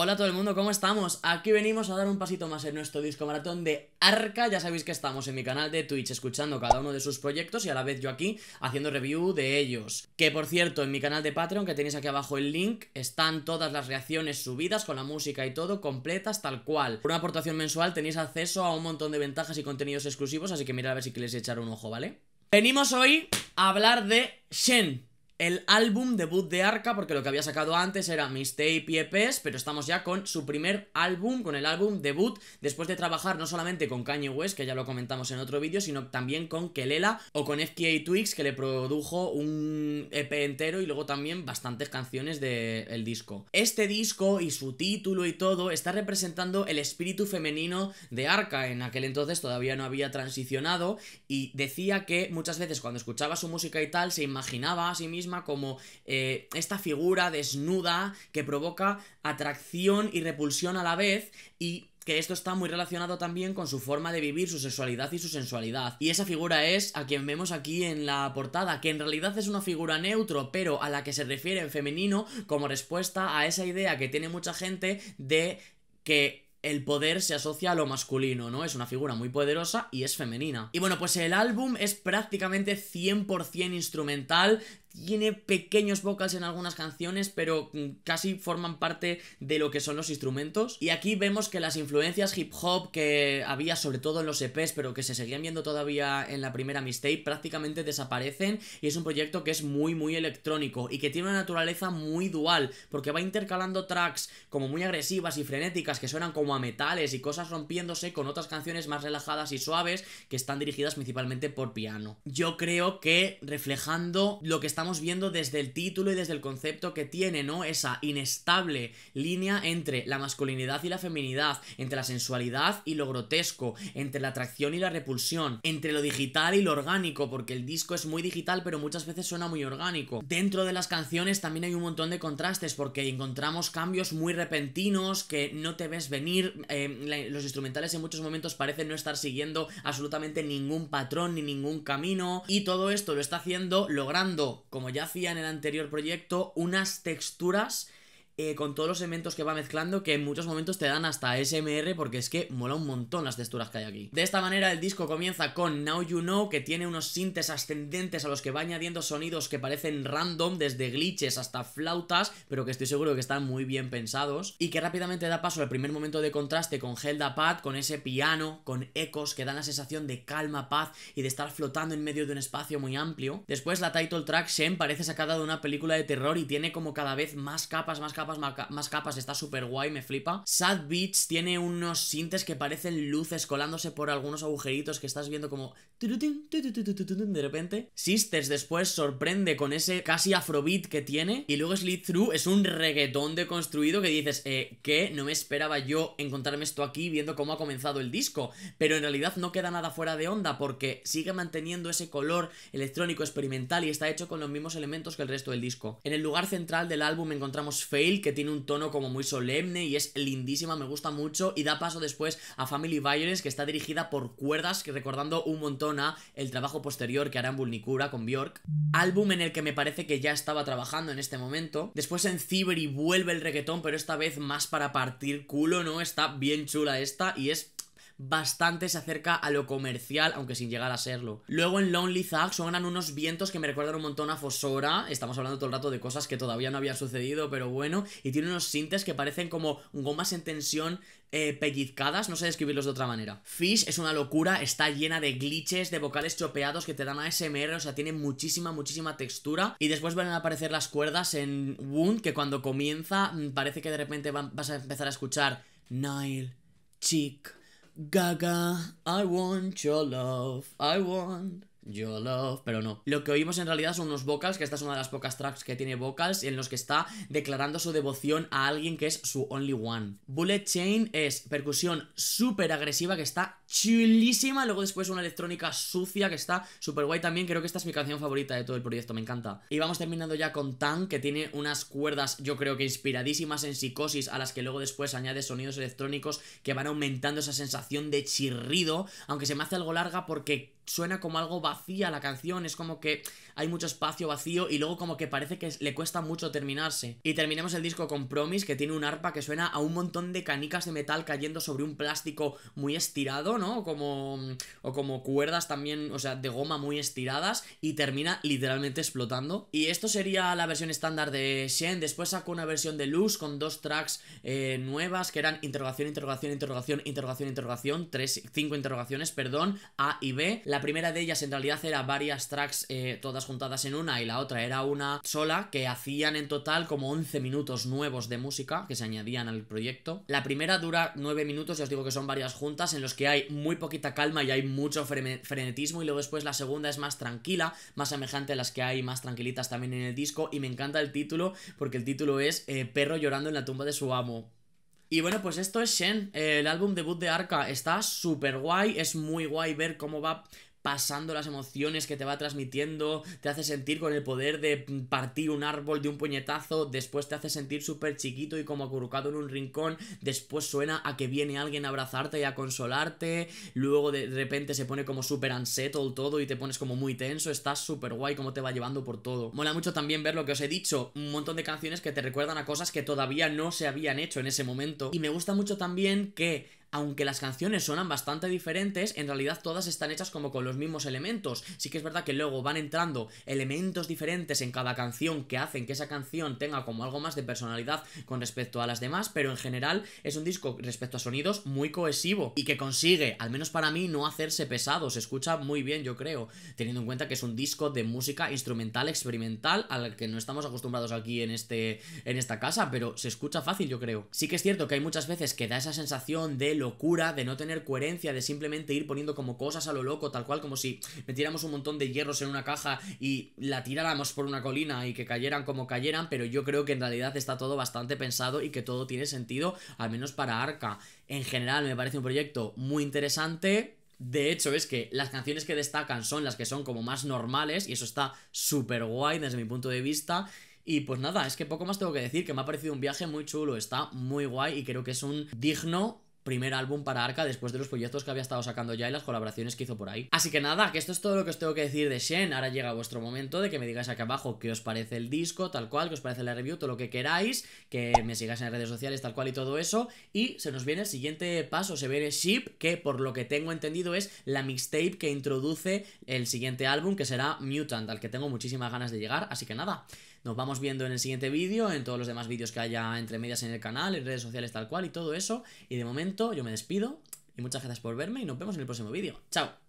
Hola a todo el mundo, ¿cómo estamos? Aquí venimos a dar un pasito más en nuestro disco maratón de Arca. Ya sabéis que estamos en mi canal de Twitch escuchando cada uno de sus proyectos y a la vez yo aquí haciendo review de ellos. Que por cierto, en mi canal de Patreon, que tenéis aquí abajo el link, están todas las reacciones subidas con la música y todo completas tal cual. Por una aportación mensual tenéis acceso a un montón de ventajas y contenidos exclusivos, así que mirad a ver si queréis echar un ojo, ¿vale? Venimos hoy a hablar de Shen el álbum debut de Arca, porque lo que había sacado antes era Mistape y EPs, pero estamos ya con su primer álbum, con el álbum debut, después de trabajar no solamente con Kanye West, que ya lo comentamos en otro vídeo, sino también con Kelela o con FKA Twix, que le produjo un EP entero y luego también bastantes canciones del disco. Este disco y su título y todo está representando el espíritu femenino de Arca, en aquel entonces todavía no había transicionado y decía que muchas veces cuando escuchaba su música y tal se imaginaba a sí mismo como eh, esta figura desnuda que provoca atracción y repulsión a la vez y que esto está muy relacionado también con su forma de vivir, su sexualidad y su sensualidad. Y esa figura es a quien vemos aquí en la portada, que en realidad es una figura neutro, pero a la que se refiere en femenino como respuesta a esa idea que tiene mucha gente de que el poder se asocia a lo masculino, ¿no? Es una figura muy poderosa y es femenina. Y bueno, pues el álbum es prácticamente 100% instrumental, tiene pequeños vocals en algunas canciones, pero mm, casi forman parte de lo que son los instrumentos. Y aquí vemos que las influencias hip hop que había sobre todo en los EPs, pero que se seguían viendo todavía en la primera Mistake prácticamente desaparecen y es un proyecto que es muy muy electrónico y que tiene una naturaleza muy dual, porque va intercalando tracks como muy agresivas y frenéticas que suenan como a metales y cosas rompiéndose con otras canciones más relajadas y suaves que están dirigidas principalmente por piano. Yo creo que reflejando lo que está estamos viendo desde el título y desde el concepto que tiene, ¿no? Esa inestable línea entre la masculinidad y la feminidad, entre la sensualidad y lo grotesco, entre la atracción y la repulsión, entre lo digital y lo orgánico, porque el disco es muy digital pero muchas veces suena muy orgánico. Dentro de las canciones también hay un montón de contrastes porque encontramos cambios muy repentinos que no te ves venir, eh, los instrumentales en muchos momentos parecen no estar siguiendo absolutamente ningún patrón ni ningún camino y todo esto lo está haciendo logrando como ya hacía en el anterior proyecto, unas texturas eh, con todos los elementos que va mezclando que en muchos momentos te dan hasta SMR porque es que mola un montón las texturas que hay aquí. De esta manera el disco comienza con Now You Know que tiene unos sintes ascendentes a los que va añadiendo sonidos que parecen random desde glitches hasta flautas pero que estoy seguro que están muy bien pensados y que rápidamente da paso al primer momento de contraste con Helda Pad con ese piano con ecos que dan la sensación de calma, paz y de estar flotando en medio de un espacio muy amplio. Después la title track Shen parece sacada de una película de terror y tiene como cada vez más capas, más capas más capas, está súper guay, me flipa. Sad Beats tiene unos sintes que parecen luces colándose por algunos agujeritos que estás viendo como... De repente. Sisters después sorprende con ese casi afrobeat que tiene. Y luego Sleep Through es un reggaetón deconstruido que dices, eh, ¿qué? No me esperaba yo encontrarme esto aquí viendo cómo ha comenzado el disco. Pero en realidad no queda nada fuera de onda porque sigue manteniendo ese color electrónico experimental y está hecho con los mismos elementos que el resto del disco. En el lugar central del álbum encontramos Fail que tiene un tono como muy solemne y es lindísima, me gusta mucho, y da paso después a Family Violence, que está dirigida por cuerdas, que recordando un montón a el trabajo posterior que hará en Vulnicura con Bjork, álbum en el que me parece que ya estaba trabajando en este momento. Después en Ciber y vuelve el reggaetón, pero esta vez más para partir culo, ¿no? Está bien chula esta y es bastante se acerca a lo comercial, aunque sin llegar a serlo. Luego en Lonely Zag suenan unos vientos que me recuerdan un montón a Fosora, estamos hablando todo el rato de cosas que todavía no habían sucedido, pero bueno, y tiene unos sintes que parecen como gomas en tensión eh, pellizcadas, no sé describirlos de otra manera. Fish es una locura, está llena de glitches, de vocales chopeados que te dan ASMR, o sea, tiene muchísima, muchísima textura. Y después van a aparecer las cuerdas en Wound, que cuando comienza mm, parece que de repente vas a empezar a escuchar Nile, Chick, Gaga, I want your love, I want Your Love, pero no. Lo que oímos en realidad son unos vocals, que esta es una de las pocas tracks que tiene vocals, en los que está declarando su devoción a alguien que es su only one. Bullet Chain es percusión súper agresiva que está chulísima. Luego después una electrónica sucia que está súper guay también. Creo que esta es mi canción favorita de todo el proyecto, me encanta. Y vamos terminando ya con Tan, que tiene unas cuerdas, yo creo que inspiradísimas en psicosis, a las que luego después añade sonidos electrónicos que van aumentando esa sensación de chirrido. Aunque se me hace algo larga porque suena como algo vacía la canción, es como que hay mucho espacio vacío y luego como que parece que le cuesta mucho terminarse. Y terminamos el disco con Promise, que tiene un arpa que suena a un montón de canicas de metal cayendo sobre un plástico muy estirado, ¿no? O como, o como cuerdas también, o sea, de goma muy estiradas y termina literalmente explotando. Y esto sería la versión estándar de Shen. Después sacó una versión de Luz con dos tracks eh, nuevas que eran interrogación, interrogación, interrogación, interrogación, interrogación, tres, cinco interrogaciones, perdón, A y B. La primera de ellas en realidad era varias tracks eh, todas juntadas en una y la otra era una sola que hacían en total como 11 minutos nuevos de música que se añadían al proyecto. La primera dura 9 minutos, ya os digo que son varias juntas en los que hay muy poquita calma y hay mucho frenetismo y luego después la segunda es más tranquila, más semejante a las que hay más tranquilitas también en el disco y me encanta el título porque el título es eh, Perro llorando en la tumba de su amo. Y bueno, pues esto es Shen, eh, el álbum debut de Arca. Está súper guay, es muy guay ver cómo va pasando las emociones que te va transmitiendo, te hace sentir con el poder de partir un árbol de un puñetazo, después te hace sentir súper chiquito y como acurrucado en un rincón, después suena a que viene alguien a abrazarte y a consolarte, luego de repente se pone como súper unsettled todo y te pones como muy tenso, estás súper guay como te va llevando por todo. Mola mucho también ver lo que os he dicho, un montón de canciones que te recuerdan a cosas que todavía no se habían hecho en ese momento. Y me gusta mucho también que aunque las canciones suenan bastante diferentes, en realidad todas están hechas como con los mismos elementos. Sí que es verdad que luego van entrando elementos diferentes en cada canción que hacen que esa canción tenga como algo más de personalidad con respecto a las demás, pero en general es un disco respecto a sonidos muy cohesivo y que consigue, al menos para mí, no hacerse pesado. Se escucha muy bien, yo creo, teniendo en cuenta que es un disco de música instrumental experimental al que no estamos acostumbrados aquí en, este, en esta casa, pero se escucha fácil, yo creo. Sí que es cierto que hay muchas veces que da esa sensación de locura, de no tener coherencia, de simplemente ir poniendo como cosas a lo loco, tal cual como si metiéramos un montón de hierros en una caja y la tiráramos por una colina y que cayeran como cayeran, pero yo creo que en realidad está todo bastante pensado y que todo tiene sentido, al menos para Arca. En general me parece un proyecto muy interesante, de hecho, es que las canciones que destacan son las que son como más normales y eso está súper guay desde mi punto de vista. Y pues nada, es que poco más tengo que decir, que me ha parecido un viaje muy chulo, está muy guay y creo que es un digno primer álbum para Arca después de los proyectos que había estado sacando ya y las colaboraciones que hizo por ahí. Así que nada, que esto es todo lo que os tengo que decir de Shen. Ahora llega vuestro momento de que me digáis aquí abajo qué os parece el disco, tal cual, qué os parece la review, todo lo que queráis, que me sigáis en redes sociales, tal cual y todo eso. Y se nos viene el siguiente paso, se viene Ship, que por lo que tengo entendido es la mixtape que introduce el siguiente álbum, que será Mutant, al que tengo muchísimas ganas de llegar. Así que nada, nos vamos viendo en el siguiente vídeo, en todos los demás vídeos que haya entre medias en el canal, en redes sociales tal cual y todo eso. Y de momento yo me despido y muchas gracias por verme y nos vemos en el próximo vídeo. ¡Chao!